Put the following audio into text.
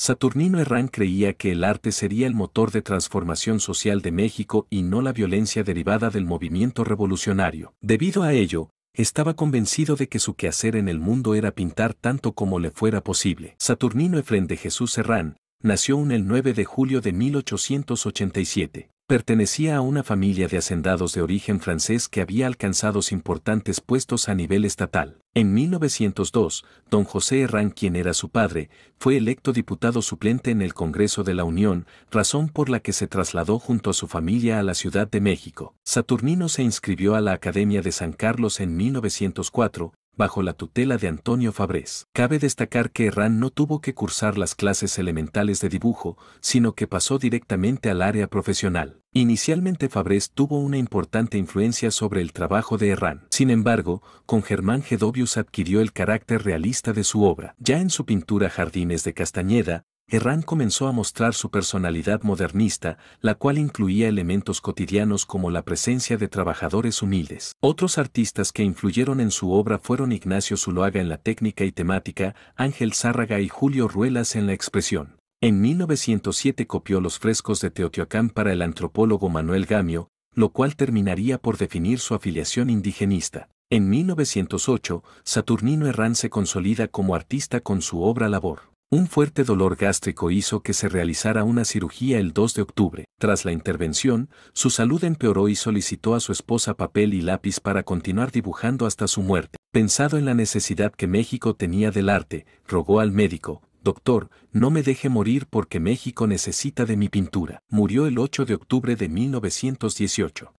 Saturnino Herrán creía que el arte sería el motor de transformación social de México y no la violencia derivada del movimiento revolucionario. Debido a ello, estaba convencido de que su quehacer en el mundo era pintar tanto como le fuera posible. Saturnino Efrén de Jesús Herrán nació el 9 de julio de 1887. Pertenecía a una familia de hacendados de origen francés que había alcanzado importantes puestos a nivel estatal. En 1902, don José Herrán, quien era su padre, fue electo diputado suplente en el Congreso de la Unión, razón por la que se trasladó junto a su familia a la Ciudad de México. Saturnino se inscribió a la Academia de San Carlos en 1904, bajo la tutela de Antonio Fabrés. Cabe destacar que Herrán no tuvo que cursar las clases elementales de dibujo, sino que pasó directamente al área profesional. Inicialmente Fabrés tuvo una importante influencia sobre el trabajo de Herrán. Sin embargo, con Germán Gedovius adquirió el carácter realista de su obra. Ya en su pintura Jardines de Castañeda, Herrán comenzó a mostrar su personalidad modernista, la cual incluía elementos cotidianos como la presencia de trabajadores humildes. Otros artistas que influyeron en su obra fueron Ignacio Zuloaga en la técnica y temática, Ángel Zárraga y Julio Ruelas en la expresión. En 1907 copió los frescos de Teotihuacán para el antropólogo Manuel Gamio, lo cual terminaría por definir su afiliación indigenista. En 1908, Saturnino Herrán se consolida como artista con su obra Labor. Un fuerte dolor gástrico hizo que se realizara una cirugía el 2 de octubre. Tras la intervención, su salud empeoró y solicitó a su esposa papel y lápiz para continuar dibujando hasta su muerte. Pensado en la necesidad que México tenía del arte, rogó al médico, Doctor, no me deje morir porque México necesita de mi pintura. Murió el 8 de octubre de 1918.